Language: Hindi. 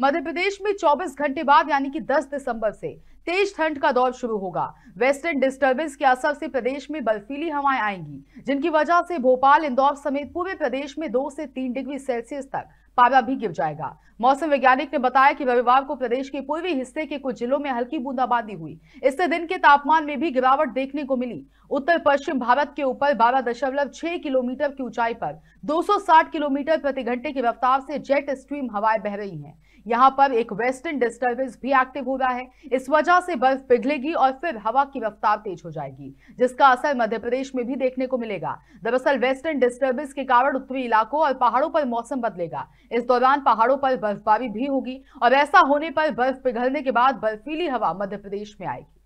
मध्य प्रदेश में 24 घंटे बाद यानी कि 10 दिसंबर से तेज ठंड का दौर शुरू होगा वेस्टर्न डिस्टर्बेंस के असर से प्रदेश में बर्फीली हवाएं आएंगी जिनकी वजह से भोपाल इंदौर समेत पूरे प्रदेश में दो से तीन डिग्री सेल्सियस तक पारा भी गिर जाएगा मौसम वैज्ञानिक ने बताया कि रविवार को प्रदेश के पूर्वी हिस्से के कुछ जिलों में हल्की बूंदाबांदी हुई इससे दिन के तापमान में भी गिरावट देखने को मिली उत्तर पश्चिम भारत के ऊपर बारह किलोमीटर की ऊंचाई पर 260 किलोमीटर प्रति घंटे की रफ्तार से जेट स्ट्रीम हवाएं बह रही हैं यहाँ पर एक वेस्टर्न डिस्टर्बेंस भी एक्टिव हो रहा है इस वजह वजह से बर्फ पिघलेगी और फिर हवा की रफ्तार तेज हो जाएगी जिसका असर मध्य प्रदेश में भी देखने को मिलेगा दरअसल वेस्टर्न डिस्टर्बेंस के कारण उत्तरी इलाकों और पहाड़ों पर मौसम बदलेगा इस दौरान पहाड़ों पर बर्फबारी भी होगी और ऐसा होने पर बर्फ पिघलने के बाद बर्फीली हवा मध्य प्रदेश में आएगी